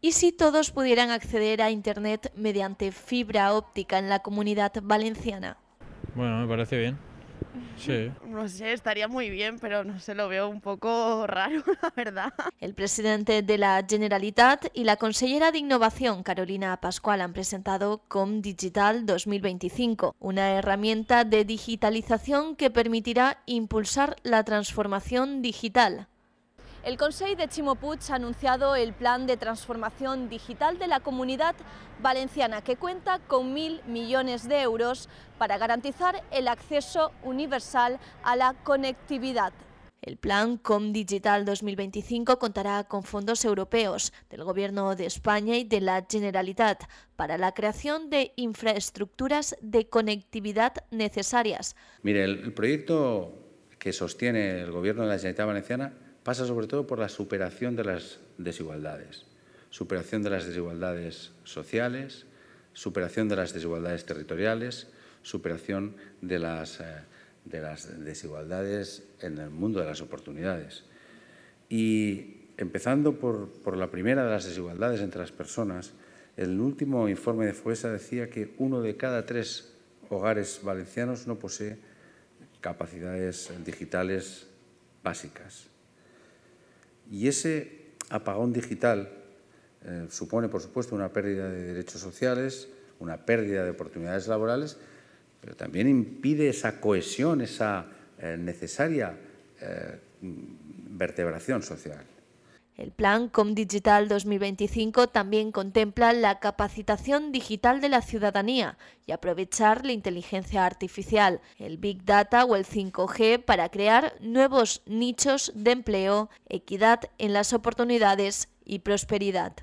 ¿Y si todos pudieran acceder a Internet mediante fibra óptica en la comunidad valenciana? Bueno, me parece bien. Sí. No sé, estaría muy bien, pero no sé, lo veo un poco raro, la verdad. El presidente de la Generalitat y la Consejera de Innovación, Carolina Pascual, han presentado Com Digital 2025, una herramienta de digitalización que permitirá impulsar la transformación digital el Consejo de Chimopuch ha anunciado el plan de transformación digital de la comunidad valenciana, que cuenta con mil millones de euros para garantizar el acceso universal a la conectividad. El plan ComDigital 2025 contará con fondos europeos del Gobierno de España y de la Generalitat para la creación de infraestructuras de conectividad necesarias. Mire, el proyecto que sostiene el Gobierno de la Generalitat Valenciana pasa sobre todo por la superación de las desigualdades, superación de las desigualdades sociales, superación de las desigualdades territoriales, superación de las, eh, desigualdades en el mundo de las oportunidades. Y empezando por, la primera de las desigualdades entre las personas, el último informe de Fuesa decía que uno de cada tres hogares valencianos no posee capacidades digitales básicas. Y ese apagón digital eh, supone, por supuesto, una pérdida de derechos sociales, una pérdida de oportunidades laborales, pero también impide esa cohesión, esa eh, necesaria eh, vertebración social. El plan Comdigital 2025 también contempla la capacitación digital de la ciudadanía y aprovechar la inteligencia artificial, el Big Data o el 5G para crear nuevos nichos de empleo, equidad en las oportunidades y prosperidad.